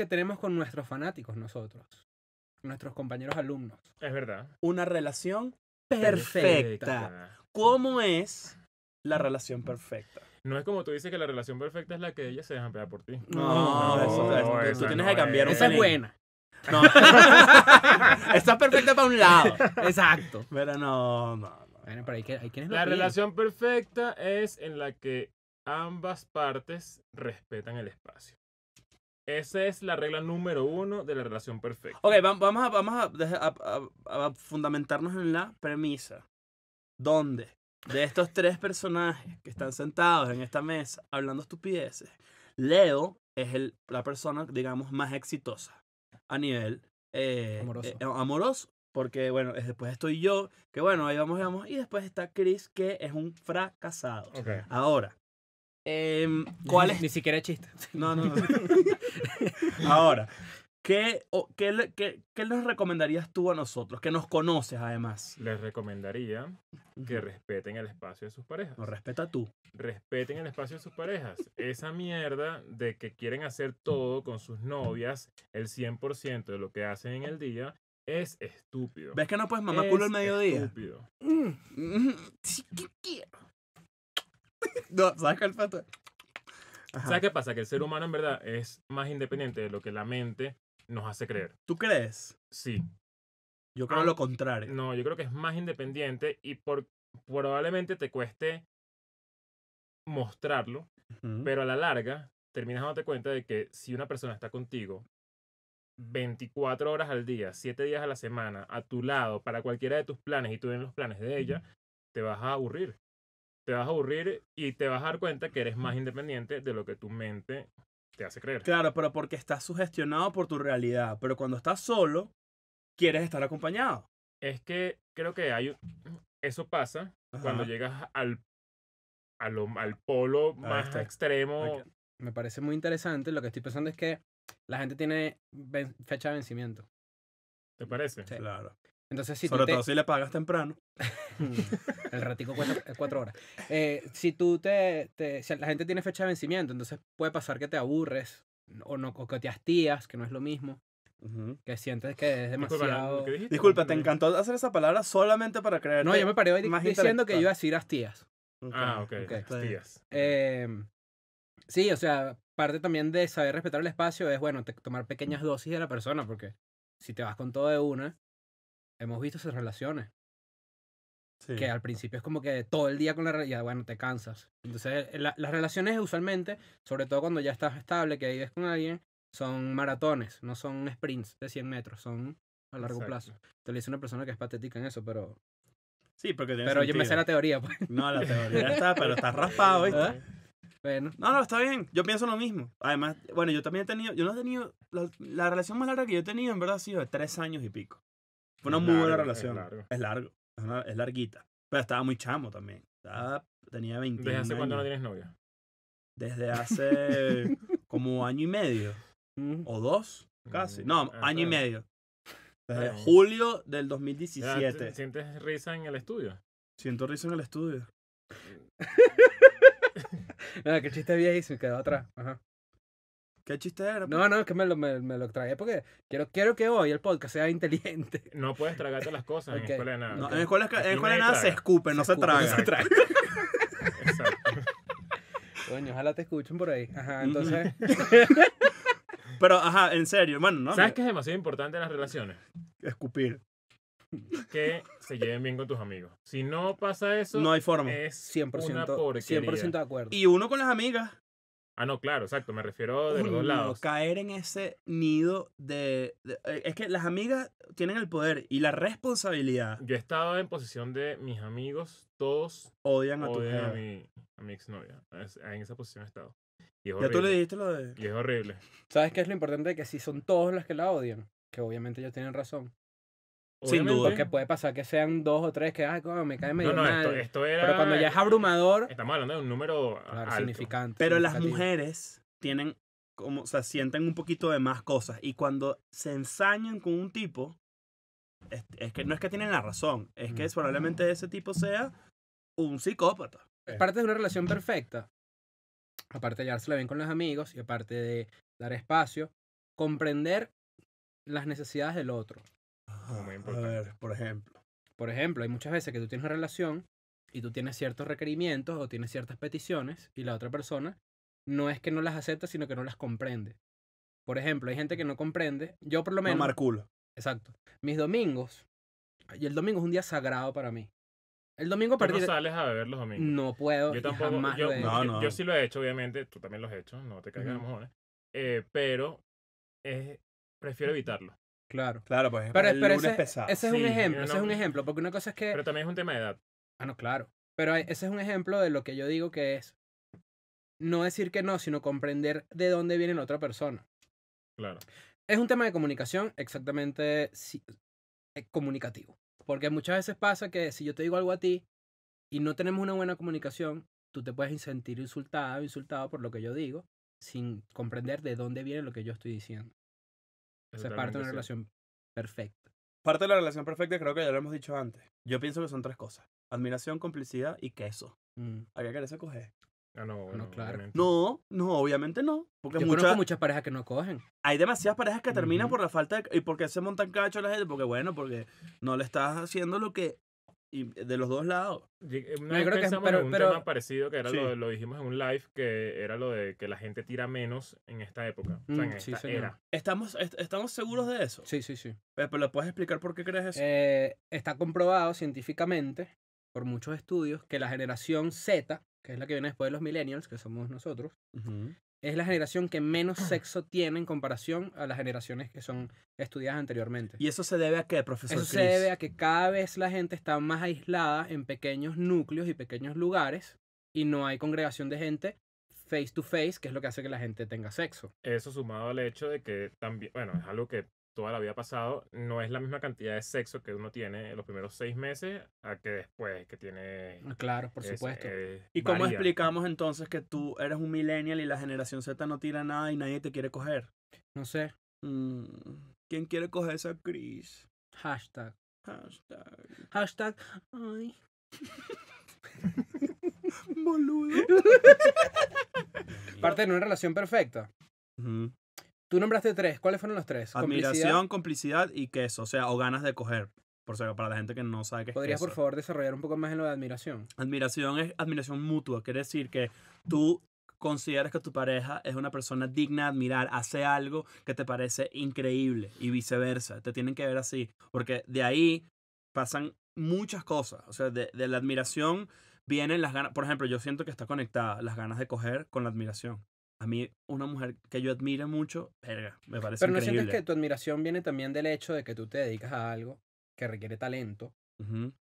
que tenemos con nuestros fanáticos nosotros, nuestros compañeros alumnos. Es verdad. Una relación perfecta. ¿Cómo es la relación perfecta? No es como tú dices que la relación perfecta es la que ella se deja pegar por ti. No, eso, tú tienes que cambiar es. un Esa es buena. No. Está perfecta para un lado. Exacto. Pero no, no. La relación perfecta es en la que ambas partes respetan el espacio. Esa es la regla número uno de la relación perfecta. Ok, vamos a, vamos a, fundamentarnos en la premisa. ¿Dónde? De estos tres personajes que están sentados en esta mesa hablando estupideces, Leo es el, la persona, digamos, más exitosa a nivel eh, eh, amoroso. Porque, bueno, después estoy yo, que bueno, ahí vamos, vamos. Y después está Chris, que es un fracasado. Okay. Ahora, Em, ¿Cuál es? Ni siquiera chiste. No, no, no. Ahora, ¿qué, les recomendarías tú a nosotros? Que nos conoces además. Les recomendaría que respeten el espacio de sus parejas. No, respeta tú. Respeten el espacio de sus parejas. Esa mierda de que quieren hacer todo con sus novias, el 100% de lo que hacen en el día, es estúpido. ¿Ves que no puedes mamar culo al mediodía? Estúpido. Mm, mm, mm, ¿Qué quiero? no, ¿sabes el pasa? ¿Sabes qué pasa? Que el ser humano en verdad es más independiente de lo que la mente nos hace creer. ¿Tú crees? Sí. Yo creo lo contrario. No, yo creo que es más independiente y por, probablemente te cueste mostrarlo, pero a la larga terminas dándote cuenta de que si una persona está contigo 24 horas al día, 7 días a la semana, a tu lado, para cualquiera de tus planes y tú en los planes de ella, te vas a aburrir te vas a aburrir y te vas a dar cuenta que eres más independiente de lo que tu mente te hace creer. Claro, pero porque estás sugestionado por tu realidad. Pero cuando estás solo, quieres estar acompañado. Es que creo que hay eso pasa cuando llegas al, al, polo más extremo. Me parece muy interesante. Lo que estoy pensando es que la gente tiene fecha de vencimiento. ¿Te parece? Claro. Entonces, si Sobre todo si le pagas temprano. el ratito cuesta cuatro horas. Eh, si tú te, la gente tiene fecha de vencimiento, entonces puede pasar que te aburres o, no, o que te hastías, que no es lo mismo. Que sientes que es demasiado. Disculpa, te encantó hacer esa palabra solamente para creer. No, yo me paré diciendo que iba a decir hastías. Ah, ok. okay. Hastías. Em, sí, o sea, parte también de saber respetar el espacio es, bueno, tomar pequeñas dosis de la persona, porque si te vas con todo de una, hemos visto esas relaciones. Que al principio es como que todo el día con la realidad, bueno, te cansas. Entonces, las relaciones usualmente, sobre todo cuando ya estás estable, que vives con alguien, son maratones, no son sprints de 100 metros, son a largo plazo. Te lo dice una persona que es patética en eso, pero. Sí, porque Pero yo me sé la teoría, pues. No, la teoría está, pero estás raspado, ah, Bueno. No, no, está bien. Yo pienso lo mismo. Además, bueno, yo también he tenido. Yo no he tenido. La, la relación más larga que yo he tenido, en verdad, ha sido de tres años y pico. Fue una muy buena relación. Es largo. Es, larguita. Pero estaba muy chamo también. Estaba, tenía 20 ¿Desde hace cuándo no tienes novia? Desde hace como año y medio. o dos, casi. Mm, no, año y medio. Desde julio del 2017. ¿Sientes risa en el estudio? Siento risa en el estudio. Nada, no, que chiste me quedó atrás. Ajá. ¿Qué chiste era? Pues. No, no, es que me lo, me, lo tragué porque quiero, quiero que hoy el podcast sea inteligente. No puedes tragarte las cosas en escuela de nada. en escuela, de nada se escupe, no se, traga. Exacto. Coño, ojalá te escuchen por ahí. Ajá, entonces. Pero, ajá, en serio, hermano, ¿no? ¿Sabes qué es demasiado importante en las relaciones? Escupir. Que se lleven bien con tus amigos. Si no pasa eso, no hay forma. Es 100%, una 100% de acuerdo. Y uno con las amigas. Ah, no, claro, exacto, me refiero de los dos lados. Caer en ese nido de, eh, Es que las amigas tienen el poder y la responsabilidad. Yo he estado en posición de mis amigos, todos odian a tu odian a mi, a mi exnovia. En esa posición he estado. Ya tú le dijiste lo de... Y es horrible. ¿Sabes qué es lo importante? Que si son todos los que la odian, que obviamente ellos tienen razón, sin duda. Porque puede pasar que sean dos o tres que, ay, me cae medio no, pero cuando ya es abrumador. Estamos hablando de un número significante. Pero las mujeres tienen como, o sea, sienten un poquito de más cosas. Y cuando se ensañan con un tipo, es, que no es que tienen la razón, es que mm. probablemente ese tipo sea un psicópata. Es parte de una relación perfecta. Aparte de llevársela bien con los amigos y aparte de dar espacio, comprender las necesidades del otro por ejemplo. Por ejemplo, hay muchas veces que tú tienes una relación y tú tienes ciertos requerimientos o tienes ciertas peticiones y la otra persona no es que no las acepta, sino que no las comprende. Por ejemplo, hay gente que no comprende. Yo por lo menos... marculo Exacto. Mis domingos. Y el domingo es un día sagrado para mí. El domingo no sales a beber los domingos? No puedo. Yo tampoco. yo, sí lo he hecho, obviamente. Tú también lo has hecho. No te caigas Eh, pero es, eh, prefiero evitarlo. Claro. Claro, pues. Pero, ese, es un ejemplo, ese es un ejemplo, porque una cosa es que... Pero también es un tema de edad. Ah, no, claro. Pero ese es un ejemplo de lo que yo digo que es no decir que no, sino comprender de dónde viene la otra persona. Claro. Es un tema de comunicación exactamente eh, comunicativo. Porque muchas veces pasa que si yo te digo algo a ti y no tenemos una buena comunicación, tú te puedes sentir insultado o insultado por lo que yo digo sin comprender de dónde viene lo que yo estoy diciendo. Esa es parte de una relación perfecta. Parte de la relación perfecta, creo que ya lo hemos dicho antes. Yo pienso que son tres cosas: admiración, complicidad y queso. Mm. ¿A qué que ah, no, ah, no, claro. No, no, obviamente no. Porque muchas parejas que no cogen. Hay demasiadas parejas que terminan por la falta de... ¿Y por qué se montan cacho a la gente? Porque bueno, porque no le estás haciendo lo que y de los dos lados. Eh, una vez que es, en un tema parecido que era lo, dijimos en un live, que era lo de que la gente tira menos en esta época. o sea, en mm, esta era. ¿Estamos, ¿Estamos seguros de eso? Sí, sí, sí. Eh, pero, ¿lo puedes explicar por qué crees eso? Eh, está comprobado científicamente por muchos estudios que la generación Z, que es la que viene después de los millennials, que somos nosotros, es la generación que menos sexo tiene en comparación a las generaciones que son estudiadas anteriormente. ¿Y eso se debe a qué, profesor? Eso se debe a que cada vez la gente está más aislada en pequeños núcleos y pequeños lugares y no hay congregación de gente face to face, que es lo que hace que la gente tenga sexo. Eso sumado al hecho de que también, bueno, es algo que toda la vida pasado, no es la misma cantidad de sexo que uno tiene en los primeros seis meses a que después que tiene... Ah, claro, por supuesto. ¿Y cómo explicamos entonces que tú eres un millennial y la generación Z no tira nada y nadie te quiere coger? No sé. Mm, ¿Quién quiere coger esa Cris? Hashtag. Hashtag. Hashtag. Ay. Boludo. Parte de una relación perfecta. Tú nombraste tres. ¿Cuáles fueron los tres? Admiración, complicidad, y queso. O sea, o ganas de coger. Por ser para la gente que no sabe qué es ¿Podrías, por favor, desarrollar un poco más en lo de admiración? Admiración es admiración mutua. Quiere decir que tú consideras que tu pareja es una persona digna de admirar, hace algo que te parece increíble y viceversa. Te tienen que ver así. Porque de ahí pasan muchas cosas. O sea, de la admiración vienen las ganas. Por ejemplo, yo siento que está conectada las ganas de coger con la admiración a mí una mujer que yo admiro mucho, me parece Pero no sientes que tu admiración viene también del hecho de que tú te dedicas a algo que requiere talento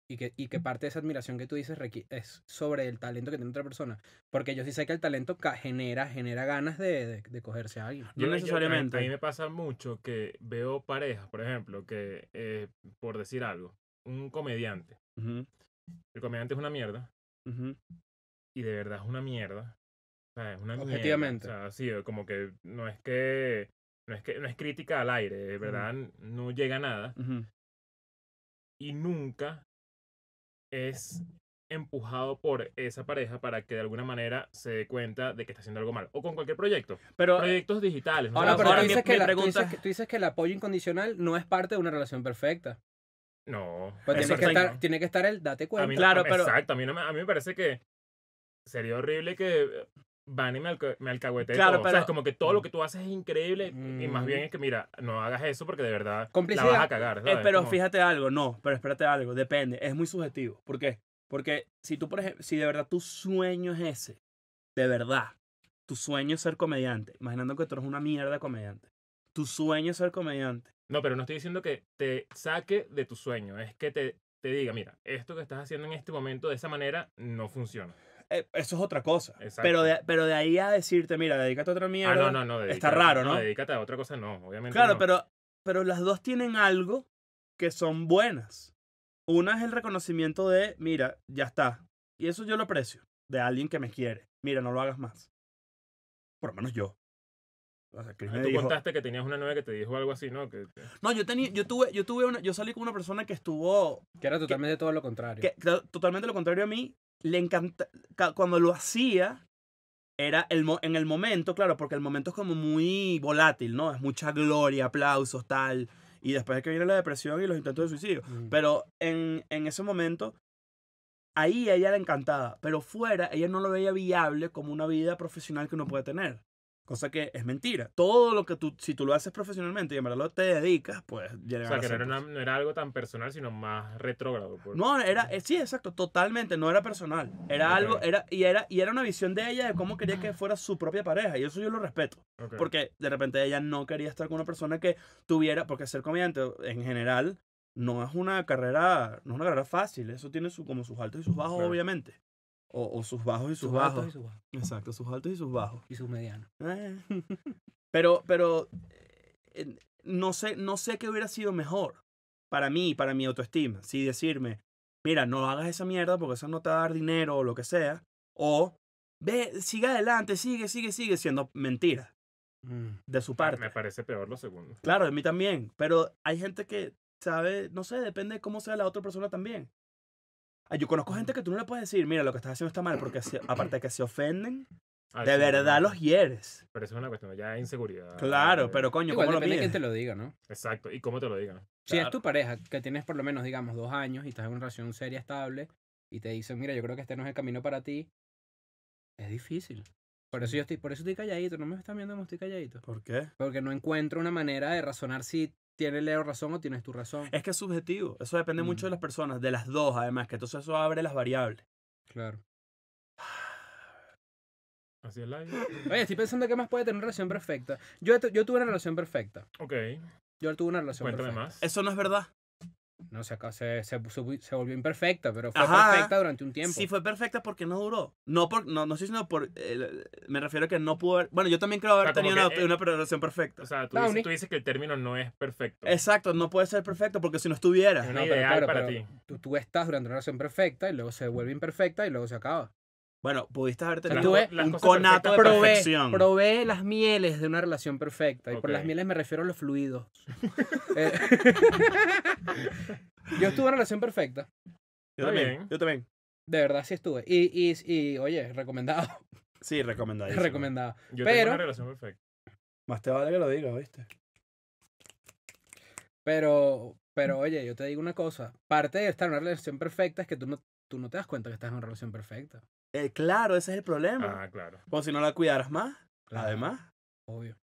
y, que, y que parte de esa admiración que tú dices es sobre el talento que tiene otra persona. Porque yo sí sé que el talento genera, genera ganas de, cogerse a alguien. Yo necesariamente. a mí me pasa mucho que veo parejas, por ejemplo, que, eh, por decir algo, un comediante. El comediante es una mierda. Y de verdad es una mierda Objetivamente. o sea, sí, como que no es que no es que no es crítica al aire, verdad, no llega a nada. Y nunca es empujado por esa pareja para que de alguna manera se dé cuenta de que está haciendo algo mal. O con cualquier proyecto. Pero, eh, Proyectos digitales. Ahora, pero tú, dices que el apoyo incondicional no es parte de una relación perfecta. No. Pues tiene que, estar, tiene que estar el date cuenta. claro, pero... Exacto, a mí, a mí me parece que sería horrible que van y me, alca me claro, Pero, o sea, es como que todo lo mm. que tú haces es increíble y más bien mm. es que, mira, no hagas eso porque de verdad la vas a cagar. Eh, pero fíjate algo, no, pero espérate algo, depende, es muy subjetivo. ¿Por qué? Porque si tú, por ejemplo, si de verdad tu sueño es ese, de verdad, tu sueño es ser comediante, imaginando que tú eres una mierda comediante, tu sueño es ser comediante. No, pero no estoy diciendo que te saque de tu sueño, es que te, te diga, mira, esto que estás haciendo en este momento de esa manera no funciona. Eh, eso es otra cosa. Pero de, pero de ahí a decirte, mira, dedícate a otra mierda. Ah, no, no, no. está raro, ¿no? dedícate a otra cosa, no, obviamente. Claro, Pero, pero las dos tienen algo que son buenas. Una es el reconocimiento de, mira, ya está. Y eso yo lo aprecio, de alguien que me quiere. Mira, no lo hagas más. Por lo menos yo. O sea, ah, tú contaste que tenías una novia que te dijo algo así, ¿no? Que, No, yo tenía, yo tuve, yo tuve una, yo salí con una persona que estuvo. Que era totalmente todo lo contrario. Que, totalmente lo contrario a mí, le encanta, cuando lo hacía, era el en el momento, claro, porque el momento es como muy volátil, ¿no? Es mucha gloria, aplausos, tal. Y después que viene la depresión y los intentos de suicidio. Mm. Pero en, ese momento, ahí ella le encantaba Pero fuera, ella no lo veía viable como una vida profesional que uno puede tener. Cosa que es mentira. Todo lo que tú, si tú lo haces profesionalmente y en verdad lo te dedicas, pues llegar O sea, que no era, algo tan personal, sino más retrógrado. Pues. No, era, eh, sí, exacto, totalmente, no era personal. Era algo, era y, era, y era una visión de ella de cómo quería que fuera su propia pareja. Y eso yo lo respeto. Porque de repente ella no quería estar con una persona que tuviera, porque ser comediante en general no es una carrera, no es una carrera fácil. Eso tiene su, como sus altos y sus bajos, obviamente. O, o sus bajos y sus, bajos. Exacto, sus altos y sus bajos. Y sus medianos. Eh, pero, pero eh, no, sé, no sé qué hubiera sido mejor para mí, para mi autoestima. Si decirme, mira, no hagas esa mierda porque eso no te va a dar dinero o lo que sea. O, ve, sigue adelante, sigue, sigue, sigue siendo mentira mm. de su parte. Me parece peor lo segundo. Claro, a mí también. Pero hay gente que sabe, no sé, depende de cómo sea la otra persona también. Ah, yo conozco gente que tú no le puedes decir, mira, lo que estás haciendo está mal, porque aparte de que se ofenden, ah, de verdad los hieres. Pero eso es una cuestión ya de inseguridad. Claro, eh, pero coño, ¿cómo lo De quién te lo diga, ¿no? Exacto, y cómo te lo diga. Si es tu pareja, que tienes por lo menos, digamos, dos años y estás en una relación seria, estable, y te dicen, mira, yo creo que este no es el camino para ti, es difícil. Por eso yo estoy, por eso estoy calladito, no me están viendo como estoy calladito. ¿Por qué? Porque no encuentro una manera de razonar si tiene Leo razón o tienes tu razón. Es que es subjetivo, eso depende mucho de mm. las personas, de las dos además, que entonces eso abre las variables. Claro. Así es la Oye, estoy pensando que más puede tener una relación perfecta. Yo, yo tuve una relación perfecta. Ok. Yo tuve una relación perfecta Cuéntame más. Eso no es verdad. No, se, se, se, volvió imperfecta, pero fue perfecta durante un tiempo. Sí, fue perfecta porque no duró. No, por, no, no sé si no por. me refiero a que no pudo haber. Bueno, yo también creo haber tenido una, eh, relación perfecta. O sea, ah, tú, dices, que el término no es perfecto. Exacto, no puede ser perfecto porque si no estuviera. no, para ti. Tú, tú estás durante una relación perfecta y luego se vuelve imperfecta y luego se acaba. Bueno, pudiste haber tenido un conato de perfección. Probé las mieles de una relación perfecta. Y por las mieles me refiero a los fluidos. Eh, yo estuve en una relación perfecta. Yo también, yo también. De verdad, sí estuve. Y, oye, recomendado. Sí, recomendado. recomendado. Yo tengo una relación perfecta. Más te vale que lo diga, ¿viste? Pero, pero oye, yo te digo una cosa. Parte de estar en una relación perfecta es que tú tú no te das cuenta que estás en una relación perfecta. Eh, claro, ese es el problema. Ah, claro. Pues si no la cuidaras más, la además. Obvio.